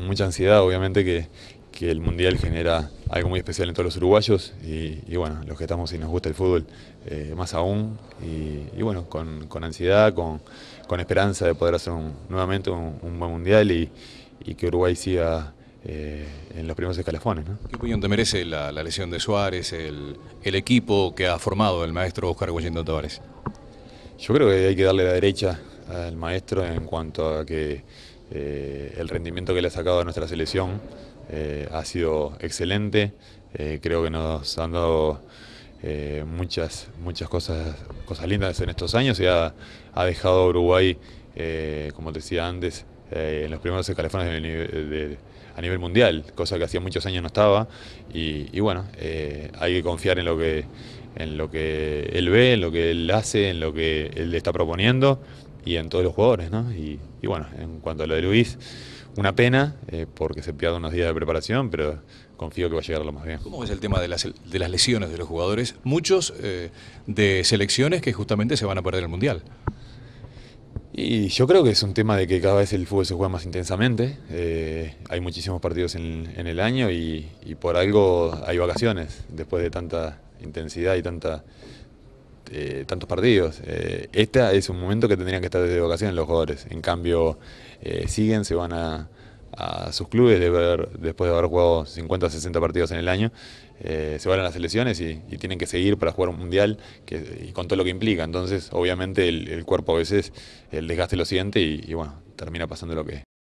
Mucha ansiedad, obviamente, que, el Mundial genera algo muy especial en todos los uruguayos y, bueno, los que estamos y nos gusta el fútbol eh, más aún y, bueno, con, ansiedad, con, esperanza de poder hacer nuevamente un, buen Mundial y, que Uruguay siga eh, en los primeros escalafones. ¿Qué opinión te merece la, lesión de Suárez, el, el, equipo que ha formado el maestro Oscar Washington Tavares? Yo creo que hay que darle la derecha al maestro en cuanto a que eh, el rendimiento que le ha sacado a nuestra selección eh, ha sido excelente. Eh, creo que nos han dado muchas, muchas cosas, cosas lindas en estos años y ha, dejado a Uruguay, como te decía antes, en los primeros escalafones a nivel mundial, cosa que hacía muchos años no estaba. Y, y bueno, hay que confiar en lo que, en lo que él ve, en lo que él hace, en lo que él le está proponiendo y en todos los jugadores, ¿no? Y, bueno, en cuanto a lo de Luis, una pena eh, porque se pierde unos días de preparación, pero confío que va a llegar lo más bien. ¿Cómo es el tema de las, de las lesiones de los jugadores? Muchos eh, de selecciones que justamente se van a perder el Mundial. Y yo creo que es un tema de que cada vez el fútbol se juega más intensamente. Eh, hay muchísimos partidos en, el año y, y, por algo hay vacaciones después de tanta intensidad y tanta eh, tantos partidos. este es un momento que tendrían que estar desde vacaciones los jugadores. En cambio, eh, siguen, se van a, sus clubes de después de haber jugado 50 o 60 partidos en el año. se van a las selecciones y, tienen que seguir para jugar un mundial que, con todo lo que implica. Entonces, obviamente, el, cuerpo a veces el desgaste lo siente y, y bueno, termina pasando lo que es.